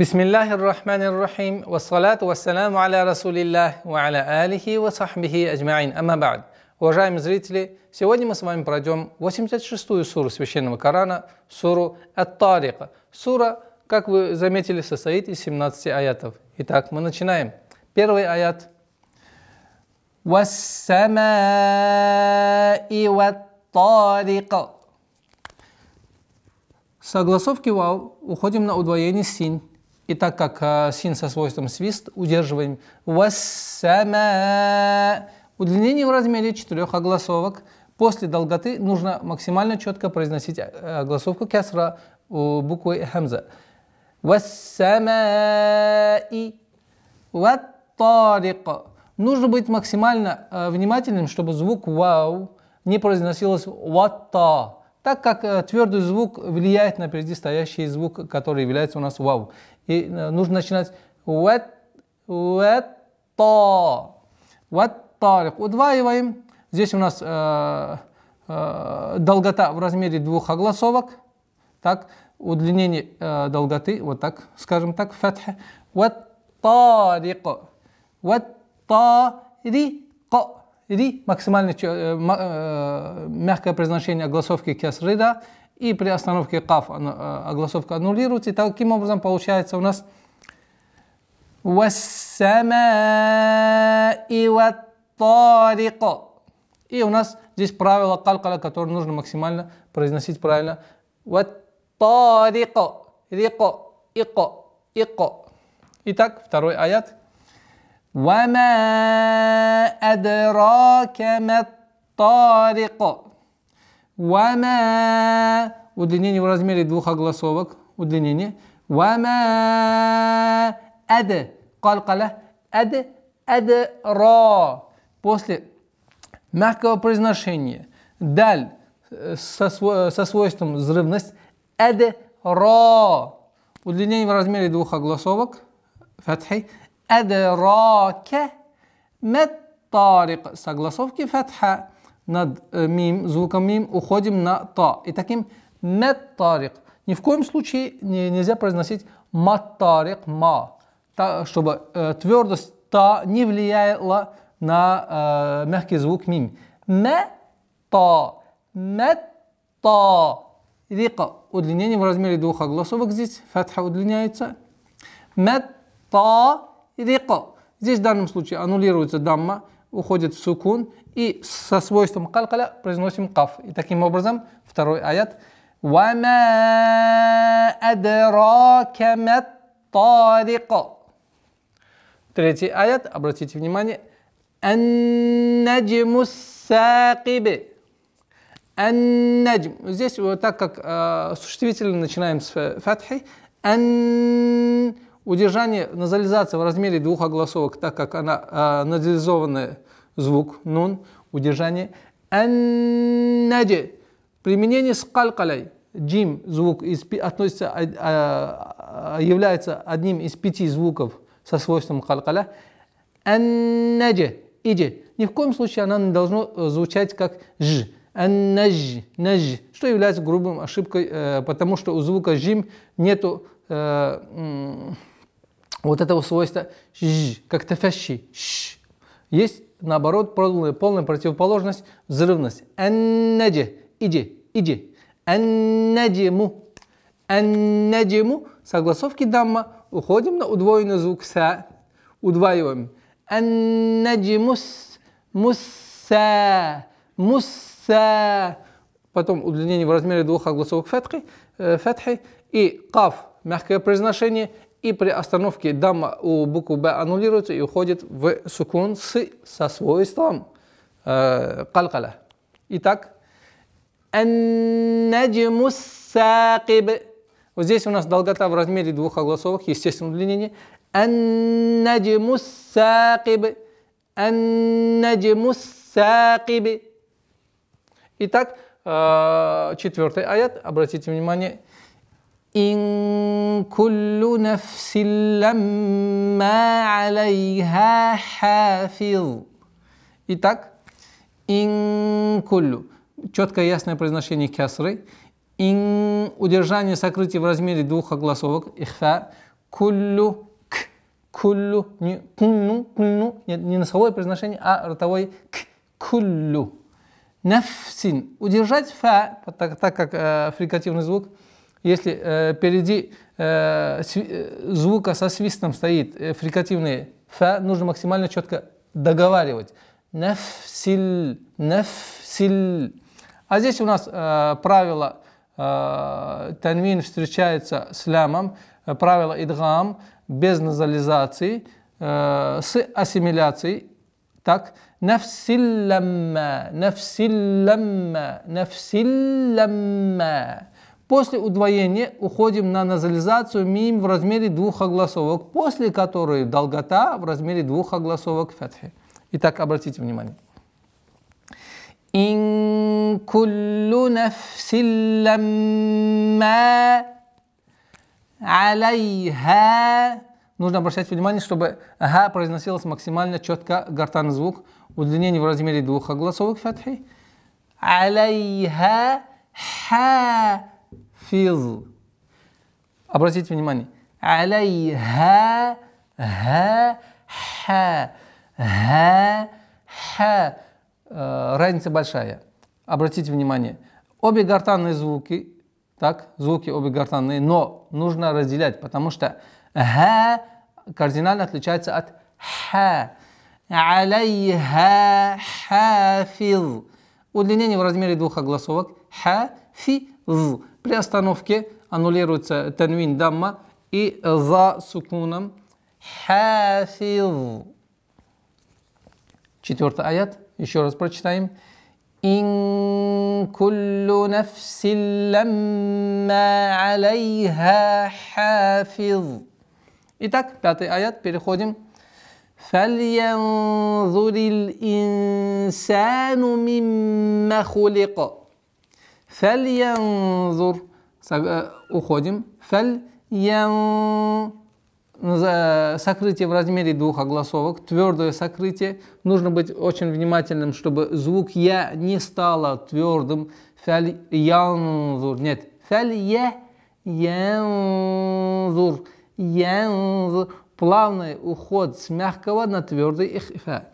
Бисмиллахи ррахмани ррахим, вассалату вассаламу аля расулиллах, ва аля алихи ва сахбихи аджмаин, амма ба'д. Уважаемые зрители, сегодня мы с вами пройдем 86-ю суру Священного Корана, суру Ат-Тарика. Сура, как вы заметили, состоит из 17 аятов. Итак, мы начинаем. Первый аят. «Вассамаи ват-Тарика». Согласовки вау уходим на удвоение синь. И так как э, син со свойством свист, удерживаем вассама. Удлинение в размере четырех огласовок. После долготы нужно максимально четко произносить э, огласовку кесра буквой хамза. Вассама и ваттарика. Нужно быть максимально э, внимательным, чтобы звук вау не произносилось ватта так как э, твердый звук влияет на впереди стоящий звук, который является у нас вау. И э, нужно начинать вет, вет, то, тарик. Удваиваем. Здесь у нас э, э, долгота в размере двух огласовок. Так, удлинение э, долготы, вот так, скажем так, фатха. Вет, тарик. Вет, тари ри – максимально э, э, мягкое произношение огласовки кесрида, и при остановке каф э, огласовка аннулируется. И таким образом получается у нас и у нас здесь правило калькала, которое нужно максимально произносить правильно. Итак, второй аят – وما أدراك ما الطارق وما удлинение в размере двух огласовок удлинение وما أد قلقلة أد أدرا после мягкого произношения даль э, со, со свойством взрывность أدرا удлинение в размере двух огласовок фатхи адраке меттарик. Согласовки фатха над э, мим, звуком мим, уходим на та. И таким меттарик. Ни в коем случае не, нельзя произносить маттарик, ма, та, чтобы э, твердость та не влияла на э, мягкий звук мим. та Мета, та рика. Удлинение в размере двух огласовок здесь, фатха удлиняется. Мета, Рико. Здесь в данном случае аннулируется дамма, уходит в сукун, и со свойством калкаля произносим каф. И таким образом, второй аят. وَمَا أَدْرَاكَ مَا Третий аят, обратите внимание. النَّجْمُ السَّاقِبِ النَّجْم. Здесь вот так как э, существительно начинаем с фатхи. أن Удержание назализации в размере двух огласовок, так как она э, назализованный звук нун, удержание. Аннаджи. Применение скалькалей. Джим звук из, относится, а, а, является одним из пяти звуков со свойством халкаля. Аннаджи. Иди. Ни в коем случае она не должна э, звучать как ж. Аннаж, наж, что является грубым ошибкой, э, потому что у звука жим нету э, вот этого свойства как тафащи, есть, наоборот, полная, полная противоположность, взрывность. Аннаджи, иди, иди. Аннаджиму, аннаджиму. Согласовки дамма. Уходим на удвоенный звук са. Удваиваем. Аннаджимус, мусса, мусса. Потом удлинение в размере двух огласовок фетхи э, фетхи И кав мягкое произношение, и при остановке дама у буквы Б аннулируется и уходит в сукун с со свойством э, калкала. Итак, ан Вот здесь у нас долгота в размере двух огласовых, естественно, удлинение. ан-наджму Итак, э, четвертый аят, обратите внимание, إن كل نفس لما عليها حافظ. Итак, ин Четкое ясное произношение кясры. Ин удержание сокрытия в размере двух огласовок. Ихфа. Куллю. К. Куллю. Не кунну. Кунну. Нет, не носовое произношение, а ротовой к. Куллю. Нафсин. Удержать фа, так, так как э, фрикативный звук – если э, впереди э, э звука со свистом стоит э, фрикативный фа, нужно максимально четко договаривать. Нефсиль, нефсиль. А здесь у нас э, правило э, танвин встречается с лямом, э, правило идгам без назализации, э, с ассимиляцией. Так, нефсиллямма, нефсиллямма, нефсиллямма. После удвоения уходим на назализацию мим в размере двух огласовок, после которой долгота в размере двух огласовок фетхи. Итак, обратите внимание. إن كل نفس لما عليها Нужно обращать внимание, чтобы «га» произносилось максимально четко гортанный звук, удлинение в размере двух огласовых фетхи. «Алейха ха» хафиз. Обратите внимание. Алейха, ха, ха, ха, ха. Э, разница большая. Обратите внимание. Обе гортанные звуки, так, звуки обе гортанные, но нужно разделять, потому что ха кардинально отличается от ха. Алейха хафиз. Удлинение в размере двух огласовок. Ха, фи, з. При остановке аннулируется танвин дамма и за сукуном хафиз. Четвертый аят. Еще раз прочитаем. إن كل نفس لما عليها حافظ Итак, пятый аят, переходим. فلينظر الإنسان مما خلق янзур, э, Уходим. Фальян сокрытие в размере двух огласовок, твердое сокрытие. Нужно быть очень внимательным, чтобы звук «я» не стало твердым. Фаль янзур. Нет. Фаль я янзур. Янзур. Плавный уход с мягкого на твердый ихфа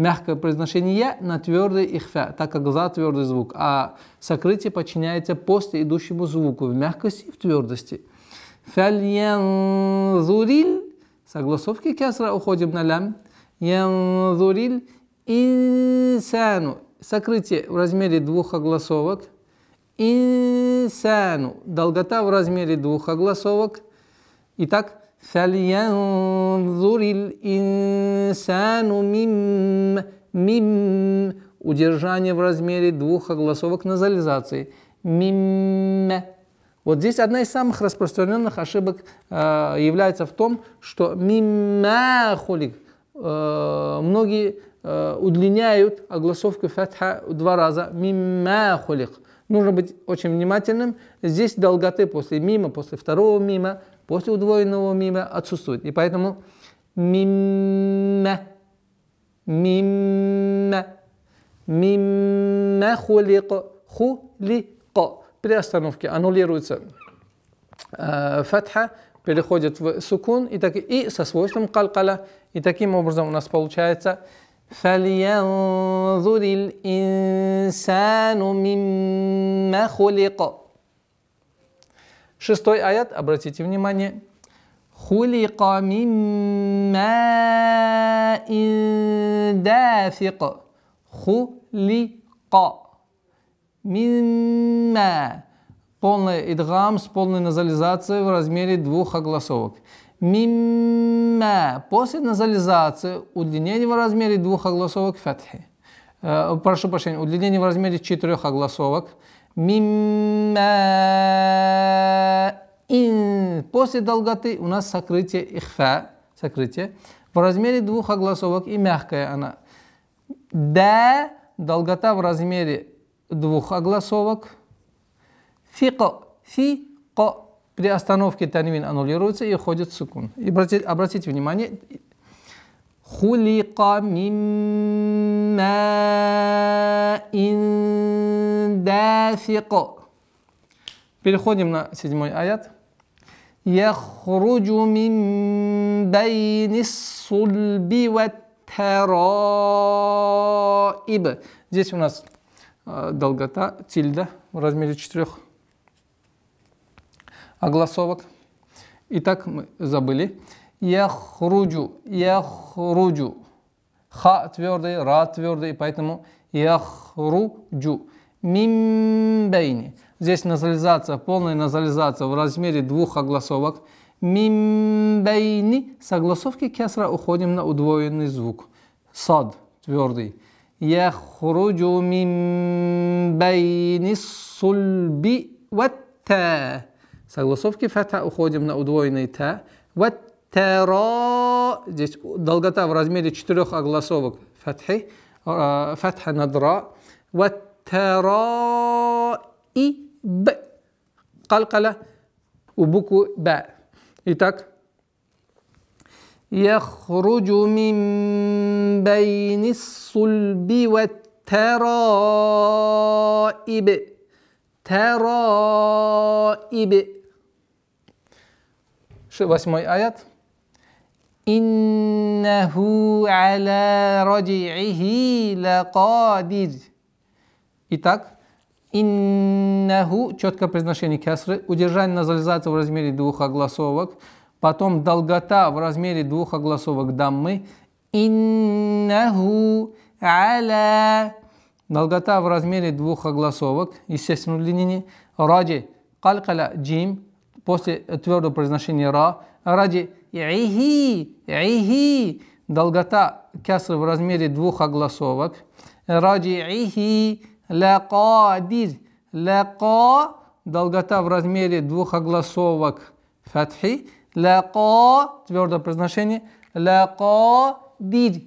мягкое произношение «я» на твердый ихфя, так как «за» твердый звук, а сокрытие подчиняется после идущему звуку в мягкости и в твердости. «Фальянзуриль» согласовки кесра уходим на лям. «Янзуриль» «инсану» сокрытие в размере двух огласовок. «Инсану» долгота в размере двух огласовок. Итак, فَلْيَنْظُرِ الْإِنسَانُ مِمْ مِمْ Удержание в размере двух огласовок назализации. Мим. Вот здесь одна из самых распространенных ошибок э, является в том, что мимма холик. Э, многие э, удлиняют огласовку фатха два раза. Мимма холик. Нужно быть очень внимательным. Здесь долготы после мима, после второго мима после удвоенного мима отсутствует. И поэтому мимма, мимма, мимма хулико, хулико. При остановке аннулируется э, фатха, переходит в сукун и, так, и со свойством калкала. И таким образом у нас получается فلينظر الإنسان مما خلق Шестой аят, обратите внимание. Хулика мимма индафика. Хулика. Мимма. Полный идгам с полной назализацией в размере двух огласовок. Мимма. После назализации удлинение в размере двух огласовок фетхи. Э, прошу прощения, удлинение в размере четырех огласовок – Мимма ин. После долготы у нас сокрытие ихфа, сокрытие. В размере двух огласовок и мягкая она. Да, долгота в размере двух огласовок. Фико, фико. При остановке танвин аннулируется и уходит сукун. И обратите, обратите внимание, خلق من ماء دافق Переходим на седьмой аят. يخرج من بين الصلب والترائب Здесь у нас э, долгота, тильда в размере четырех огласовок. Итак, мы забыли. Яхруджу, яхруджу. Ха твердый, ра твердый, поэтому яхруджу. Мимбейни. Здесь назализация, полная назализация в размере двух огласовок. Мимбейни. согласовки огласовки кесра уходим на удвоенный звук. Сад твердый. Яхруджу мимбейни сульби ватта. С огласовки уходим на удвоенный та. Ватта. Тара, здесь долгота в размере четырех огласовок фатхи, фатха надра. Вот тара и б. Калкала у букву б. Итак, يخرج من بين الصلب والترائب ترائب Восьмой аят. Иннаху аля радиихи лакадир. Итак, иннаху, четкое произношение кесры, удержание на в размере двух огласовок, потом долгота в размере двух огласовок даммы, иннаху аля, долгота в размере двух огласовок, естественно, удлинение, ради, калькаля, джим, после твердого произношения ра, ради, «Ихи», «Ихи», долгота кясры в размере двух огласовок. «Раджиихи», «Лакадир», «Лака», долгота в размере двух огласовок фатхи. «Лака», твердое произношение, «Лакадир».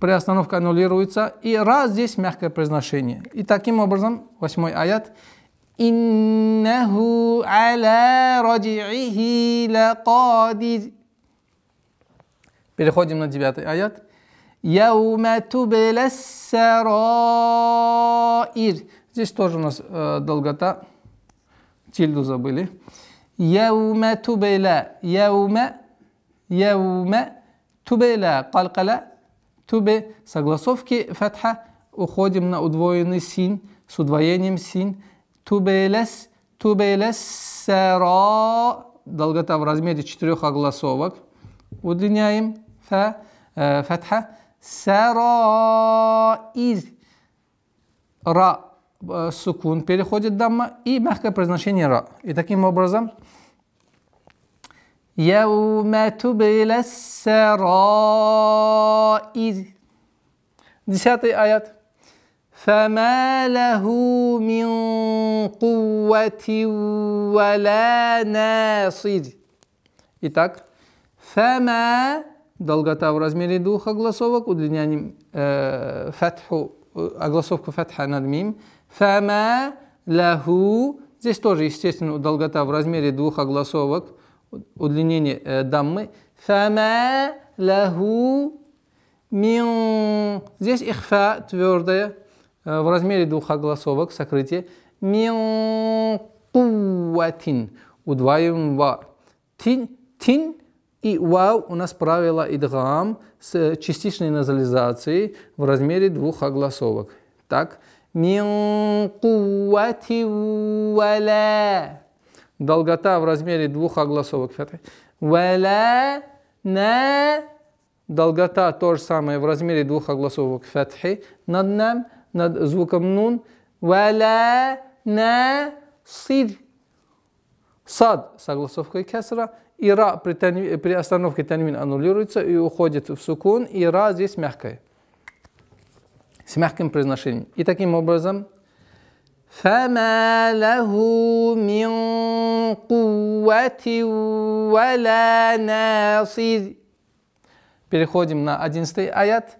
Приостановка аннулируется. И «ра» здесь мягкое произношение. И таким образом, восьмой аят – إنه على رجعه لقادر Переходим на девятый аят. Яума сараир. Здесь тоже у нас э, долгота. Тильду забыли. Яума тубела. Яума. Яума тубела. Калкала. Тубе. Согласовки фатха. Уходим на удвоенный син. С удвоением син. Тубейлес, тубейлес сэра. Долгота в размере четырех огласовок. Удлиняем. Фа, э, фатха. Сэра из. Ра э, сукун переходит дамма и мягкое произношение ра. И таким образом يوم تبلى السرائر Десятый аят. فما له من قوة ولا ناصر Итак, فما долгота в размере двух огласовок, удлинянием фатху, огласовку фатха над мим. فما له Здесь тоже, естественно, долгота в размере двух огласовок, удлинение даммы. فما له من Здесь ихфа твердая. Э, в размере двух огласовок сокрытие мин куатин удваиваем ва. Тин, тин и вау у нас правило идгам с э, частичной назализацией в размере двух огласовок. Так, мин Долгота в размере двух огласовок. Валя на. Долгота то же самое в размере двух огласовок фетхи над нам над звуком нун. Валя на сид. Сад согласовка огласовкой кесра. И ра при, танви, при остановке танвин аннулируется и уходит в сукун. Ира здесь мягкая. С мягким произношением. И таким образом فما له من قوة ولا ناصر Переходим на одиннадцатый аят.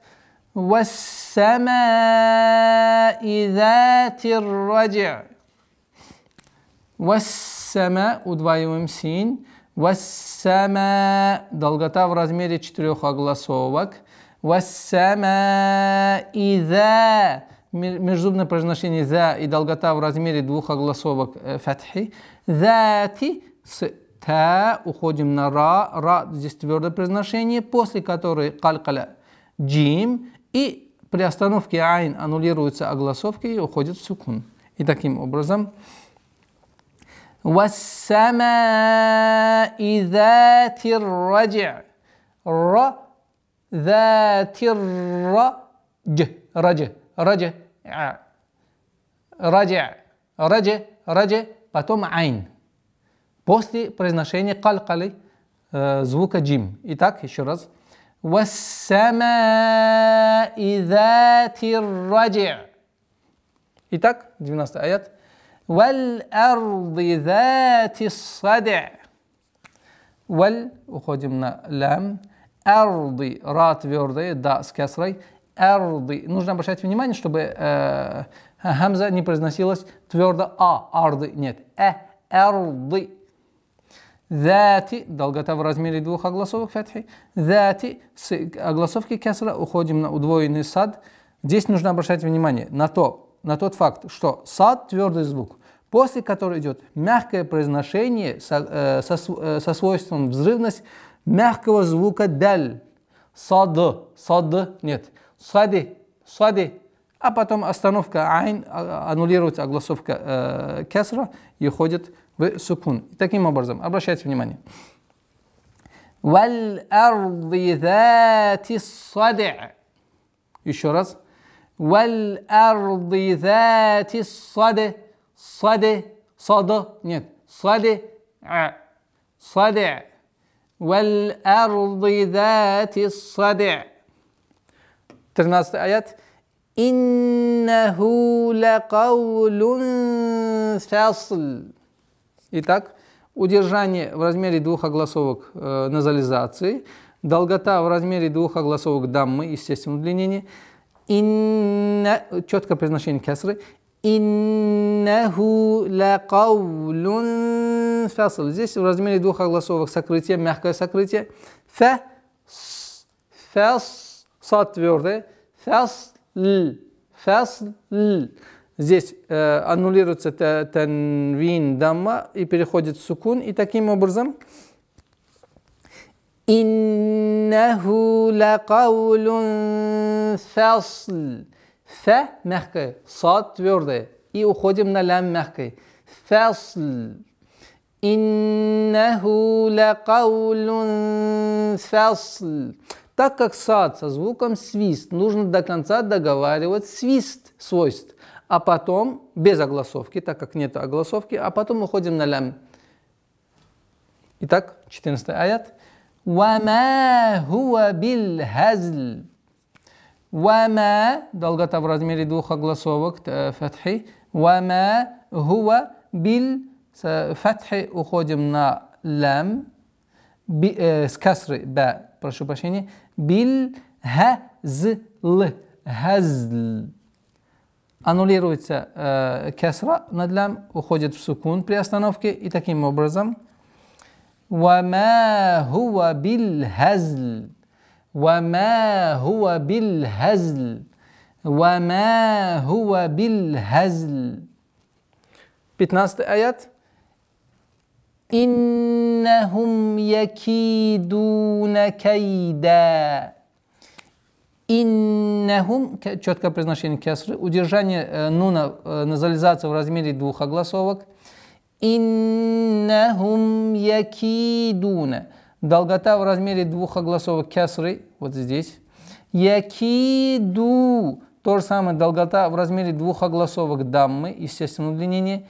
والسماء ذات الرجع удваиваем син والسماء долгота в размере четырех огласовок والسماء ذا межзубное произношение «за» и долгота в размере двух огласовок э, фатхи. «Зати» с «та» уходим на «ра». «Ра» здесь твердое произношение, после которой «калькаля» «джим» И при остановке айн аннулируется огласовка и уходит в сукун. И таким образом وَالسَّمَاءِ ذَاتِ الرَّجِعِ ر ذَاتِ الرَّجِ رَجِ رَجِ رَجِ رَجِ رَجِ потом айн. После произношения калькали э, звука джим. Итак, еще раз – وَالسَّمَاءِ ذَاتِ الرَّجِعِ Итак, 12 аят. وَالْأَرْضِ ذَاتِ الصَّدِعِ وَالْ Уходим на лям. «Арди» – «ра» твердые, «да» с кесрой. «Арди» – нужно обращать внимание, чтобы э, хамза не произносилась твердо «а», «арды» – нет. «Э», «арди» ذات долгота в размере двух огласовок фатхи, ذати с огласовки кесра уходим на удвоенный сад. Здесь нужно обращать внимание на то, на тот факт, что сад твердый звук, после которого идет мягкое произношение со, э, со, э, со свойством взрывность мягкого звука даль, сад, сад, нет, сади, сади, а потом остановка айн, а, аннулируется огласовка э, кесра и уходит в сукун. Таким образом, обращайте внимание. еще раз нет صدع صدع والأرض ذات الصدع 13 آيات إنه لقول فصل Итак, удержание в размере двух огласовок э, назализации, долгота в размере двух огласовок даммы, естественно, удлинение, инна, четкое произношение кесры, иннаху фасл. Здесь в размере двух огласовок сокрытие, мягкое сокрытие, фа, фас, са твердое, фасл, фасл, Здесь э, аннулируется танвин дамма и переходит в сукун. И таким образом «Иннаху лакаулун фасл» «Фа» мягкое, «са» твердое. И уходим на лям мягкой. «Фасл» «Иннаху лакаулун фасл» Так как сад со звуком свист, нужно до конца договаривать свист свойств, а потом, без огласовки, так как нет огласовки, а потом уходим на лям. Итак, 14 аят. хуа бил хазл. وَمَا Долгота в размере двух огласовок э, фатхи. وَمَا хуа бил фатхи уходим на лям э, с касры ба, прошу прощения. بالهزل هزل аннулируется э, кесра над лям, уходит в сукун при остановке и таким образом وما هو بالهزل وما هو بالهزل وما هو بالهزل 15 аят إنهم якидуна кайда. Иннахум, четкое произношение кесры, удержание э, нуна, э, назализация в размере двух огласовок. Иннахум якидуна. Долгота в размере двух огласовок кесры, вот здесь. Якиду. То же самое, долгота в размере двух огласовок даммы, естественно, удлинение.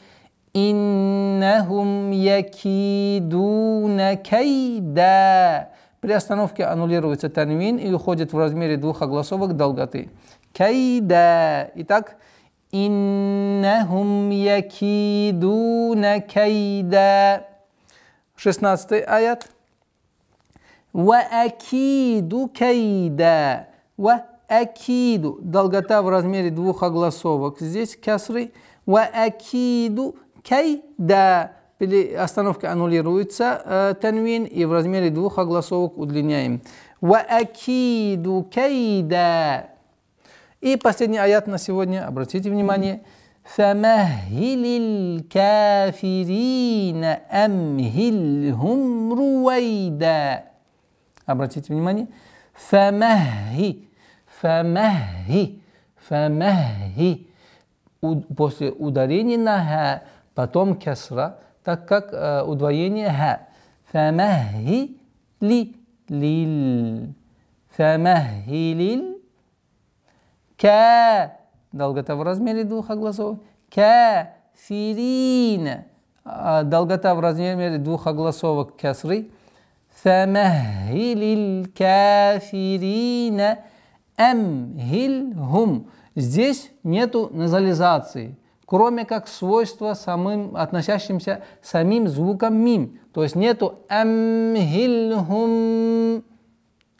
Иннахум якидуна кайда. При остановке аннулируется танвин и уходит в размере двух огласовок долготы. Кайда. Итак, иннахум якидуна кайда. шестнадцатый аят. Ваакиду кайда. Ваакиду. Долгота в размере двух огласовок. Здесь касры. Ваакиду كيدا دا بلي أستانوفك أنولي رويتسا تنوين إفرازميري دوخا غلاصوك ودلينيايم وأكيد كيدا И последний аят на сегодня, обратите внимание. فَمَهِّلِ الْكَافِرِينَ أَمْهِلْهُمْ رُوَيْدًا Обратите внимание. فَمَهِّ فَمَهِّ فَمَهِّ После ударения на потом кесра, так как э, удвоение ха. Фамахи ли лил. Фамахи лил. Ка. Долгота в размере двух огласов. Ка. фирин, а, Долгота в размере двух огласовок кесры. فمهل الكافرين أمهلهم Здесь нету назализации кроме как свойства самым, относящимся самим звуком мим. То есть нету амхильхум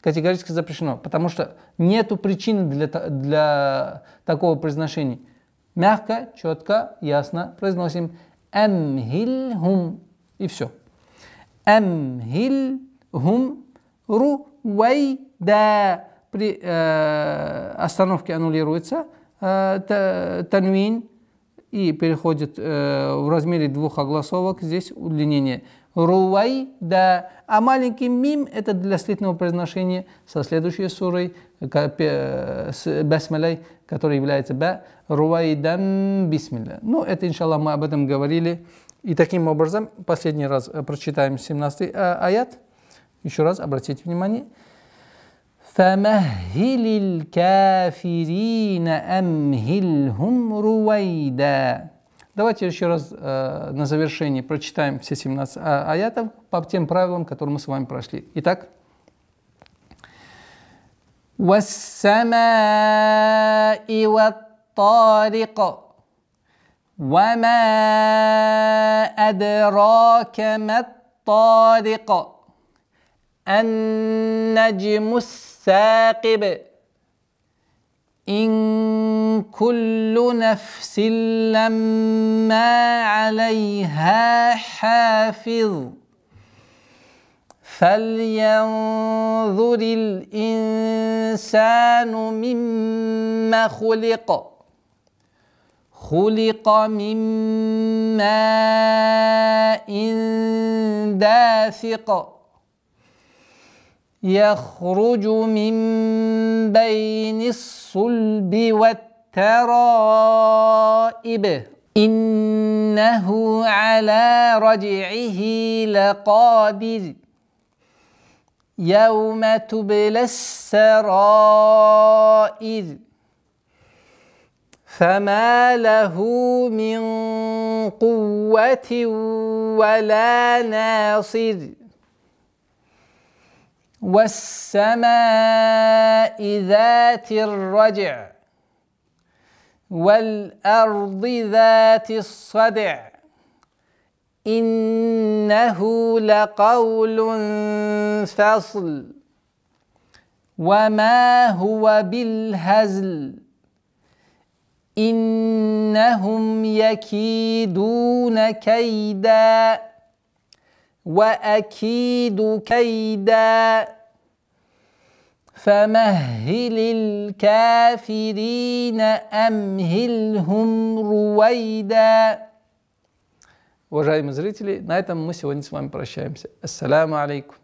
категорически запрещено, потому что нету причины для, для такого произношения. Мягко, четко, ясно произносим амхильхум и все. Амхильхум руайда при э, остановке аннулируется э, танвин, и переходит э, в размере двух огласовок, здесь удлинение. Руай, да. А маленький мим – это для слитного произношения со следующей сурой, э, с басмилей, который является ба, дам бисмилля. Ну, это, иншаллах, мы об этом говорили. И таким образом, последний раз э, прочитаем 17 э, аят. Еще раз обратите внимание – فمهل الكافرين أمهلهم رويدا Давайте еще раз э, на завершение прочитаем все 17 а, аятов по тем правилам, которые мы с вами прошли. Итак. والسماء والطارق وما أدراك ما الطارق النجم السماء الثاقب إن كل نفس لما عليها حافظ فلينظر الإنسان مما خلق خلق من ماء دافق يخرج من بين الصلب والترائب إنه على رجعه لقادر يوم تبلى السرائر فما له من قوة ولا ناصر والسماء ذات الرجع والارض ذات الصدع انه لقول فصل وما هو بالهزل انهم يكيدون كيدا واكيد كيدا فمهل الكافرين امهلهم رويدا Уважаемые зрители, на этом мы сегодня с вами прощаемся. Ассаламу алейкум.